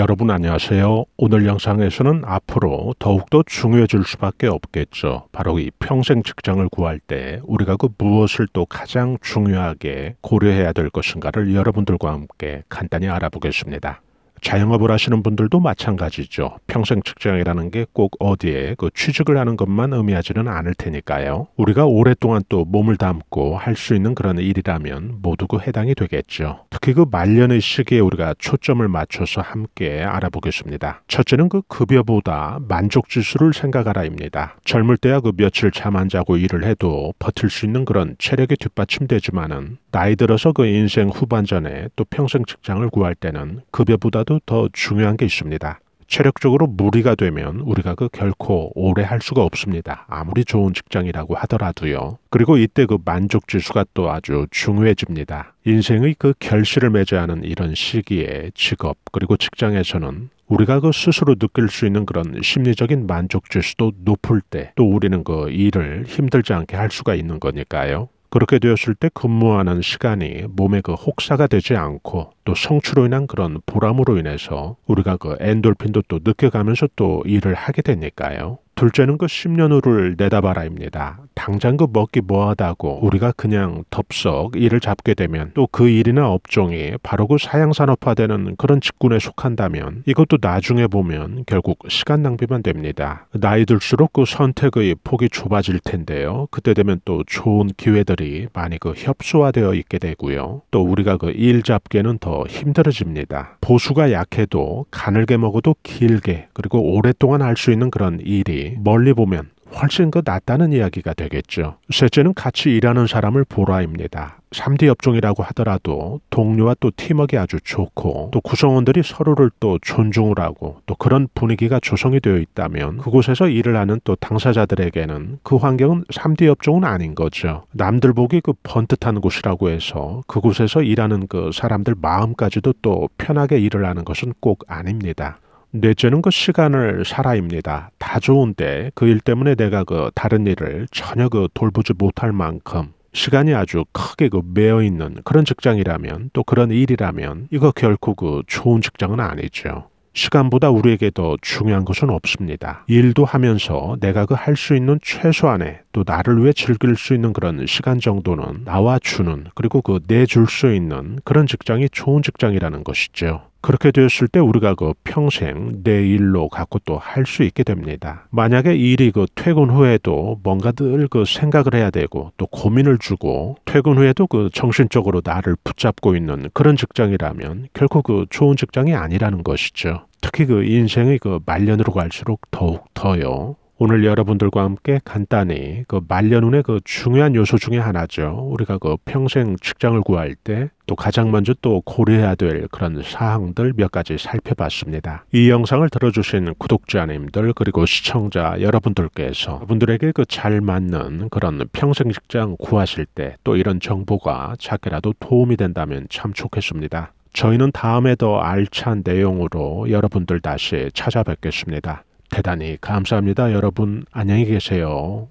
여러분 안녕하세요. 오늘 영상에서는 앞으로 더욱더 중요해질 수밖에 없겠죠. 바로 이 평생 직장을 구할 때 우리가 그 무엇을 또 가장 중요하게 고려해야 될 것인가를 여러분들과 함께 간단히 알아보겠습니다. 자영업을 하시는 분들도 마찬가지죠. 평생 직장이라는 게 꼭 어디에 그 취직을 하는 것만 의미하지는 않을 테니까요. 우리가 오랫동안 또 몸을 담고 할 수 있는 그런 일이라면 모두 그 해당이 되겠죠. 특히 그 말년의 시기에 우리가 초점을 맞춰서 함께 알아보겠습니다. 첫째는 그 급여보다 만족지수를 생각하라입니다. 젊을 때야 그 며칠 잠 안 자고 일을 해도 버틸 수 있는 그런 체력이 뒷받침되지만은 나이 들어서 그 인생 후반전에 또 평생 직장을 구할 때는 급여보다도 더 중요한 게 있습니다. 체력적으로 무리가 되면 우리가 그 결코 오래 할 수가 없습니다. 아무리 좋은 직장이라고 하더라도요. 그리고 이때 그 만족 지수가 또 아주 중요해집니다. 인생의 그 결실을 맺어야 하는 이런 시기에 직업 그리고 직장에서는 우리가 그 스스로 느낄 수 있는 그런 심리적인 만족 지수도 높을 때 또 우리는 그 일을 힘들지 않게 할 수가 있는 거니까요. 그렇게 되었을 때 근무하는 시간이 몸의 그 혹사가 되지 않고 또 성취로 인한 그런 보람으로 인해서 우리가 그 엔돌핀도 또 느껴가면서 또 일을 하게 되니까요. 둘째는 그 10년 후를 내다봐라입니다. 당장 그 먹기 뭐하다고 우리가 그냥 덥석 일을 잡게 되면 또 그 일이나 업종이 바로 그 사양산업화되는 그런 직군에 속한다면 이것도 나중에 보면 결국 시간 낭비만 됩니다. 나이 들수록 그 선택의 폭이 좁아질 텐데요. 그때 되면 또 좋은 기회들이 많이 그 협소화되어 있게 되고요. 또 우리가 그 일 잡기에는 더 힘들어집니다. 보수가 약해도 가늘게 먹어도 길게 그리고 오랫동안 할 수 있는 그런 일이 멀리 보면 훨씬 더 낫다는 이야기가 되겠죠. 셋째는 같이 일하는 사람을 보라입니다. 3D 업종이라고 하더라도 동료와 또 팀워크가 아주 좋고 또 구성원들이 서로를 또 존중을 하고 또 그런 분위기가 조성이 되어 있다면 그곳에서 일을 하는 또 당사자들에게는 그 환경은 3D 업종은 아닌 거죠. 남들 보기 그 번듯한 곳이라고 해서 그곳에서 일하는 그 사람들 마음까지도 또 편하게 일을 하는 것은 꼭 아닙니다. 뇌죄는 그 시간을 살아입니다. 다 좋은데 그 일 때문에 내가 그 다른 일을 전혀 그 돌보지 못할 만큼 시간이 아주 크게 그매어 있는 그런 직장이라면 또 그런 일이라면 이거 결코 그 좋은 직장은 아니죠. 시간보다 우리에게 더 중요한 것은 없습니다. 일도 하면서 내가 그 할 수 있는 최소한의 또 나를 위해 즐길 수 있는 그런 시간 정도는 나와 주는 그리고 그 내 줄 수 있는 그런 직장이 좋은 직장이라는 것이죠. 그렇게 되었을 때 우리가 그 평생 내 일로 갖고 또 할 수 있게 됩니다. 만약에 일이 그 퇴근 후에도 뭔가 늘그 생각을 해야 되고 또 고민을 주고 퇴근 후에도 그 정신적으로 나를 붙잡고 있는 그런 직장이라면 결코 그 좋은 직장이 아니라는 것이죠. 특히 그 인생의 그 말년으로 갈수록 더욱 더요. 오늘 여러분들과 함께 간단히 그 말년운의 그 중요한 요소 중에 하나죠. 우리가 그 평생 직장을 구할 때 또 가장 먼저 또 고려해야 될 그런 사항들 몇 가지 살펴봤습니다. 이 영상을 들어주신 구독자님들 그리고 시청자 여러분들께서 여분들에게그 잘 맞는 그런 평생 직장 구하실 때 또 이런 정보가 작게라도 도움이 된다면 참 좋겠습니다. 저희는 다음에 더 알찬 내용으로 여러분들 다시 찾아뵙겠습니다. 대단히 감사합니다. 여러분 안녕히 계세요.